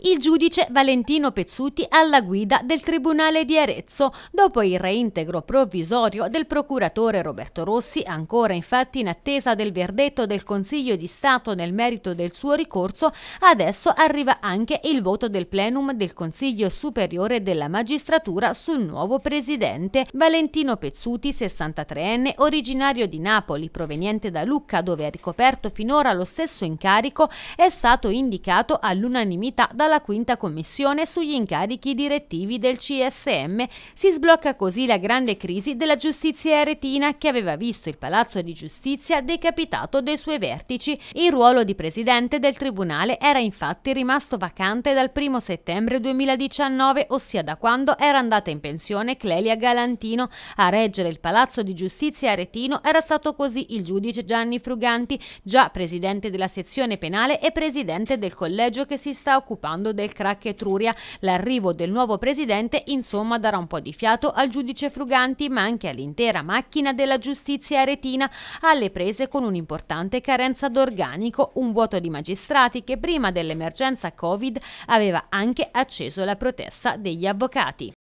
Il giudice Valentino Pezzuti alla guida del Tribunale di Arezzo, dopo il reintegro provvisorio del procuratore Roberto Rossi, ancora infatti in attesa del verdetto del Consiglio di Stato nel merito del suo ricorso, adesso arriva anche il voto del plenum del Consiglio Superiore della Magistratura sul nuovo presidente. Valentino Pezzuti, 63enne, originario di Napoli, proveniente da Lucca, dove ha ricoperto finora lo stesso incarico, è stato indicato all'unanimità da votata la quinta commissione sugli incarichi direttivi del CSM. Si sblocca così la grande crisi della giustizia aretina che aveva visto il Palazzo di Giustizia decapitato dei suoi vertici. Il ruolo di presidente del Tribunale era infatti rimasto vacante dal 1 settembre 2019, ossia da quando era andata in pensione Clelia Galantino. A reggere il Palazzo di Giustizia aretino era stato così il giudice Gianni Fruganti, già presidente della sezione penale e presidente del collegio che si sta occupando comando del crack Etruria. L'arrivo del nuovo presidente insomma darà un po' di fiato al giudice Fruganti ma anche all'intera macchina della giustizia aretina alle prese con un'importante carenza d'organico, un vuoto di magistrati che prima dell'emergenza Covid aveva anche acceso la protesta degli avvocati.